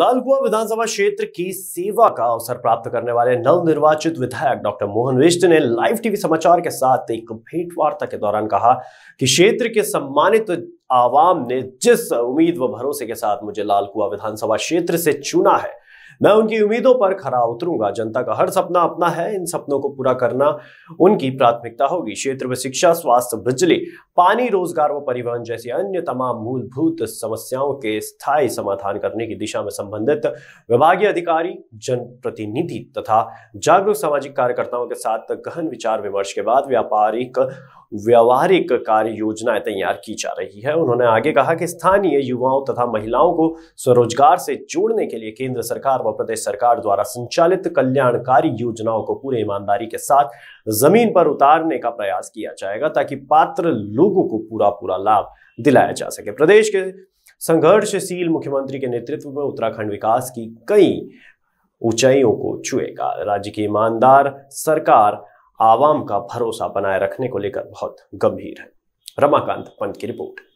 लालकुआ विधानसभा क्षेत्र की सेवा का अवसर प्राप्त करने वाले नवनिर्वाचित विधायक डॉक्टर मोहन विष्ट ने लाइव टीवी समाचार के साथ एक भेंटवार्ता के दौरान कहा कि क्षेत्र के सम्मानित आवाम ने जिस उम्मीद व भरोसे के साथ मुझे लालकुआ विधानसभा क्षेत्र से चुना है मैं उनकी उम्मीदों पर खरा उतरूंगा जनता का हर सपना अपना है इन सपनों को पूरा करना उनकी प्राथमिकता होगी क्षेत्र में शिक्षा स्वास्थ्य बिजली पानी रोजगार व परिवहन जैसी अन्य तमाम मूलभूत समस्याओं के स्थायी समाधान करने की दिशा में संबंधित विभागीय अधिकारी जनप्रतिनिधि तथा जागरूक सामाजिक कार्यकर्ताओं के साथ गहन विचार विमर्श के बाद व्यापारिक व्यवहारिक कार्य योजनाएं तैयार की जा रही है उन्होंने आगे कहा कि स्थानीय युवाओं तथा महिलाओं को स्वरोजगार से जोड़ने के लिए केंद्र सरकार व प्रदेश सरकार द्वारा संचालित कल्याणकारी योजनाओं को पूरे ईमानदारी के साथ जमीन पर उतारने का प्रयास किया जाएगा ताकि पात्र लोगों को पूरा पूरा लाभ दिलाया जा सके प्रदेश के संघर्षशील मुख्यमंत्री के नेतृत्व में उत्तराखंड विकास की कई ऊंचाइयों को छुएगा राज्य की ईमानदार सरकार आवाम का भरोसा बनाए रखने को लेकर बहुत गंभीर है रमाकांत पंत की रिपोर्ट